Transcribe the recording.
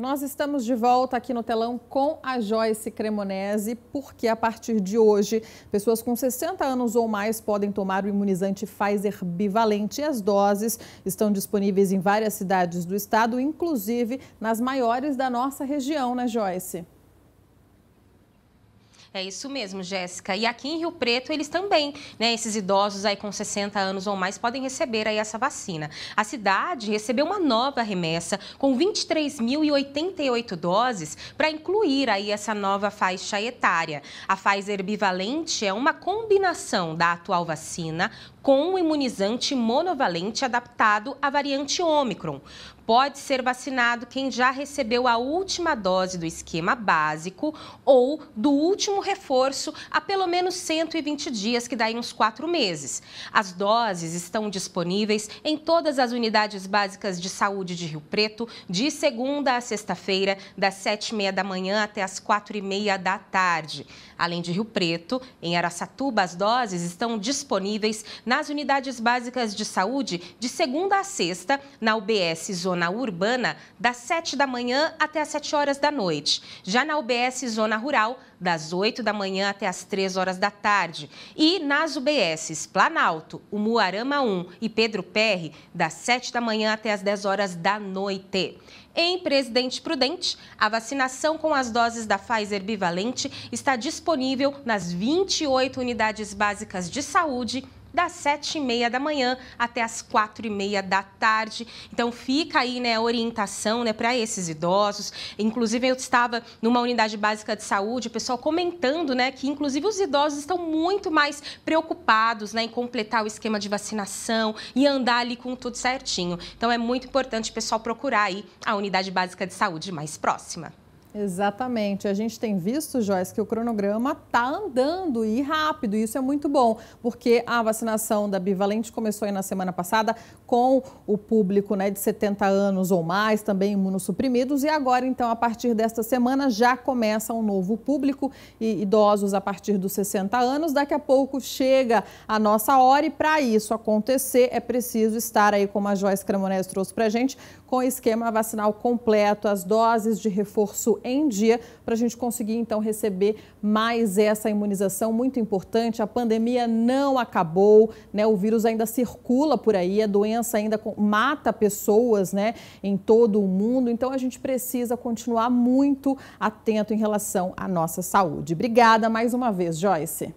Nós estamos de volta aqui no telão com a Joyce Cremonese, porque a partir de hoje, pessoas com 60 anos ou mais podem tomar o imunizante Pfizer bivalente. E as doses estão disponíveis em várias cidades do estado, inclusive nas maiores da nossa região, né, Joyce? É isso mesmo, Jéssica. E aqui em Rio Preto, eles também, né, esses idosos aí com 60 anos ou mais, podem receber aí essa vacina. A cidade recebeu uma nova remessa com 23.088 doses para incluir aí essa nova faixa etária. A Pfizer bivalente é uma combinação da atual vacina com o imunizante monovalente adaptado à variante Ômicron pode ser vacinado quem já recebeu a última dose do esquema básico ou do último um reforço há pelo menos 120 dias, que dá uns quatro meses. As doses estão disponíveis em todas as unidades básicas de saúde de Rio Preto, de segunda a sexta-feira, das sete e meia da manhã até as quatro e meia da tarde. Além de Rio Preto, em Araçatuba, as doses estão disponíveis nas unidades básicas de saúde de segunda a sexta, na UBS Zona Urbana, das sete da manhã até as sete horas da noite. Já na UBS Zona Rural, das oito 8 da manhã até as 3 horas da tarde. E nas UBSs Planalto, Umuarama 1 e Pedro Perry, das 7 da manhã até as 10 horas da noite. Em Presidente Prudente, a vacinação com as doses da Pfizer bivalente está disponível nas 28 unidades básicas de saúde das sete e meia da manhã até as quatro e meia da tarde. Então fica aí, né, a orientação, né, para esses idosos. Inclusive eu estava numa unidade básica de saúde, o pessoal comentando, né, que inclusive os idosos estão muito mais preocupados, né, em completar o esquema de vacinação e andar ali com tudo certinho. Então é muito importante o pessoal procurar aí a unidade básica de saúde mais próxima. Exatamente. A gente tem visto, Joyce, que o cronograma está andando e rápido. E isso é muito bom, porque a vacinação da bivalente começou aí na semana passada com o público né, de 70 anos ou mais, também imunossuprimidos. E agora, então, a partir desta semana, já começa um novo público e idosos a partir dos 60 anos. Daqui a pouco chega a nossa hora e para isso acontecer é preciso estar aí, como a Joyce Cramonés trouxe para gente, com o esquema vacinal completo, as doses de reforço em dia para a gente conseguir então receber mais essa imunização muito importante. A pandemia não acabou, né? O vírus ainda circula por aí, a doença ainda mata pessoas, né, em todo o mundo. Então a gente precisa continuar muito atento em relação à nossa saúde. Obrigada mais uma vez, Joyce.